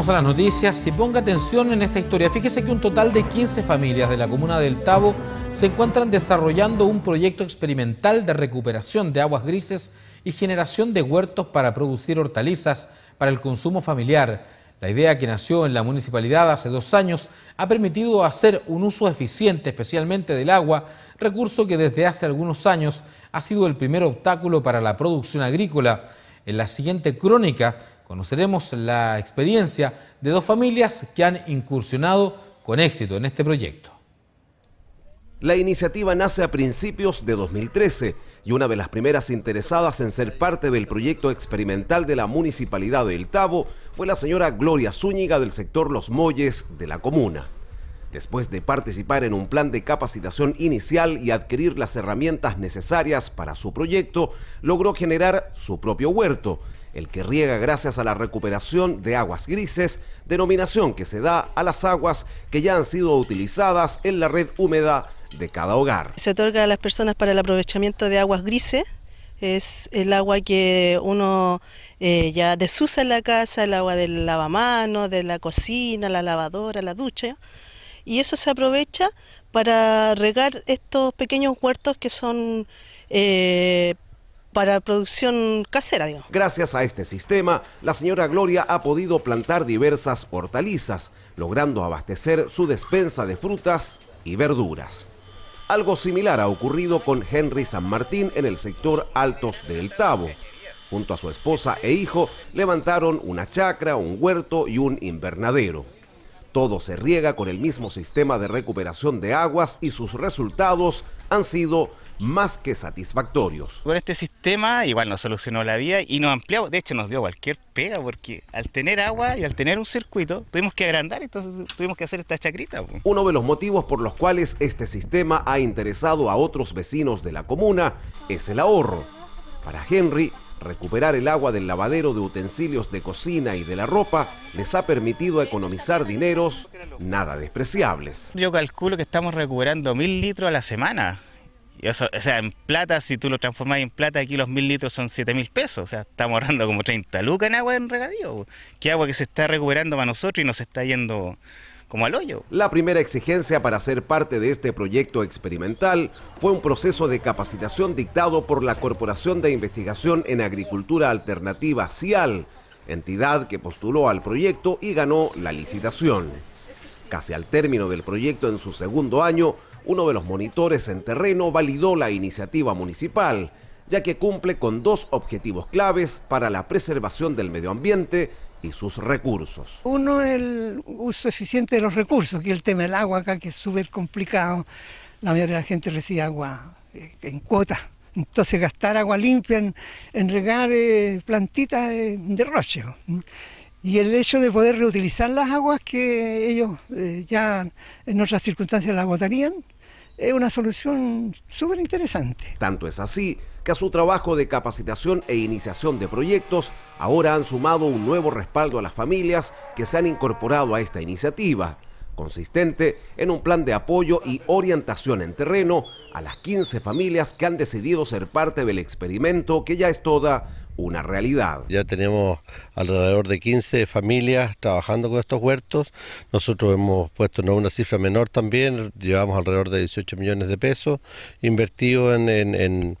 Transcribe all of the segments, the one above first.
Vamos a las noticias y ponga atención en esta historia. Fíjese que un total de 15 familias de la comuna del Tabo se encuentran desarrollando un proyecto experimental de recuperación de aguas grises y generación de huertos para producir hortalizas para el consumo familiar. La idea que nació en la municipalidad hace dos años ha permitido hacer un uso eficiente especialmente del agua, recurso que desde hace algunos años ha sido el primer obstáculo para la producción agrícola. En la siguiente crónica Conoceremos la experiencia de dos familias que han incursionado con éxito en este proyecto. La iniciativa nace a principios de 2013 y una de las primeras interesadas en ser parte del proyecto experimental de la Municipalidad de El Tavo fue la señora Gloria Zúñiga del sector Los Molles de la comuna. Después de participar en un plan de capacitación inicial y adquirir las herramientas necesarias para su proyecto, logró generar su propio huerto el que riega gracias a la recuperación de aguas grises, denominación que se da a las aguas que ya han sido utilizadas en la red húmeda de cada hogar. Se otorga a las personas para el aprovechamiento de aguas grises, es el agua que uno eh, ya desusa en la casa, el agua del lavamanos, de la cocina, la lavadora, la ducha, y eso se aprovecha para regar estos pequeños huertos que son eh, para producción casera. Digamos. Gracias a este sistema, la señora Gloria ha podido plantar diversas hortalizas, logrando abastecer su despensa de frutas y verduras. Algo similar ha ocurrido con Henry San Martín en el sector Altos del Tabo. Junto a su esposa e hijo levantaron una chacra, un huerto y un invernadero. Todo se riega con el mismo sistema de recuperación de aguas y sus resultados han sido más que satisfactorios. Con este sistema igual nos solucionó la vía y nos ampliamos, de hecho nos dio cualquier pega porque al tener agua y al tener un circuito tuvimos que agrandar, entonces tuvimos que hacer esta chacrita. Uno de los motivos por los cuales este sistema ha interesado a otros vecinos de la comuna es el ahorro. Para Henry, Recuperar el agua del lavadero de utensilios de cocina y de la ropa les ha permitido economizar dineros nada despreciables. Yo calculo que estamos recuperando mil litros a la semana o sea, en plata, si tú lo transformas en plata, aquí los mil litros son siete mil pesos. O sea, estamos ahorrando como 30 lucas en agua en regadío. Qué agua que se está recuperando para nosotros y nos está yendo como al hoyo. La primera exigencia para ser parte de este proyecto experimental fue un proceso de capacitación dictado por la Corporación de Investigación en Agricultura Alternativa, CIAL, entidad que postuló al proyecto y ganó la licitación. Casi al término del proyecto en su segundo año, uno de los monitores en terreno validó la iniciativa municipal, ya que cumple con dos objetivos claves para la preservación del medio ambiente y sus recursos. Uno es el uso eficiente de los recursos, que es el tema del agua acá, que es súper complicado. La mayoría de la gente recibe agua eh, en cuota, Entonces gastar agua limpia en, regar eh, plantitas de eh, y el hecho de poder reutilizar las aguas que ellos eh, ya en otras circunstancias las botarían es una solución súper interesante. Tanto es así que a su trabajo de capacitación e iniciación de proyectos ahora han sumado un nuevo respaldo a las familias que se han incorporado a esta iniciativa, consistente en un plan de apoyo y orientación en terreno a las 15 familias que han decidido ser parte del experimento que ya es toda una realidad. Ya tenemos alrededor de 15 familias trabajando con estos huertos. Nosotros hemos puesto no, una cifra menor también, llevamos alrededor de 18 millones de pesos invertidos en, en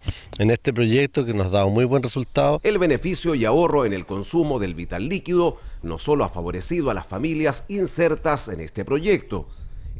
este proyecto que nos ha dado muy buen resultado. El beneficio y ahorro en el consumo del vital líquido no solo ha favorecido a las familias insertas en este proyecto,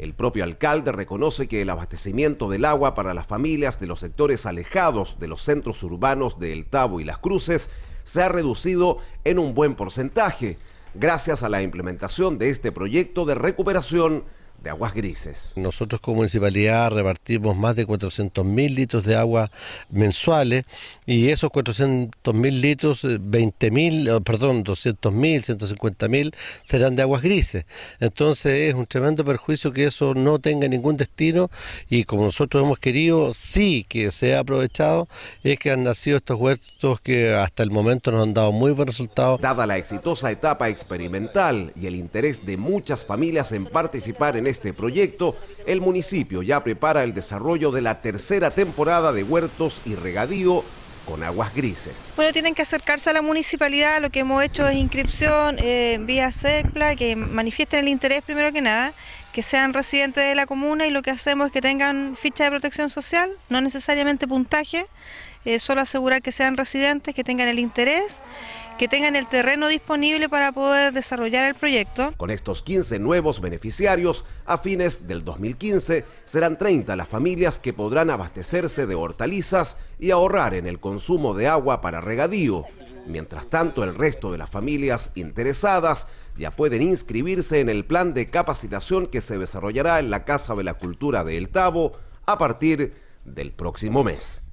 el propio alcalde reconoce que el abastecimiento del agua para las familias de los sectores alejados de los centros urbanos de El Tabo y Las Cruces se ha reducido en un buen porcentaje, gracias a la implementación de este proyecto de recuperación de aguas grises. Nosotros como municipalidad repartimos más de 400.000 litros de agua mensuales y esos 400.000 litros, 20.000, eh, eh, perdón, 200.000, 150.000 serán de aguas grises. Entonces es un tremendo perjuicio que eso no tenga ningún destino y como nosotros hemos querido, sí que se ha aprovechado, es que han nacido estos huertos que hasta el momento nos han dado muy buen resultado. Dada la exitosa etapa experimental y el interés de muchas familias en participar en este proyecto, el municipio ya prepara el desarrollo de la tercera temporada de huertos y regadío con aguas grises. Bueno, tienen que acercarse a la municipalidad, lo que hemos hecho es inscripción en eh, vía secla, que manifiesten el interés primero que nada, que sean residentes de la comuna y lo que hacemos es que tengan ficha de protección social, no necesariamente puntaje, eh, solo asegurar que sean residentes, que tengan el interés, que tengan el terreno disponible para poder desarrollar el proyecto. Con estos 15 nuevos beneficiarios, a fines del 2015 serán 30 las familias que podrán abastecerse de hortalizas y ahorrar en el consumo de agua para regadío Mientras tanto, el resto de las familias interesadas ya pueden inscribirse en el plan de capacitación que se desarrollará en la Casa de la Cultura de El Tavo a partir del próximo mes.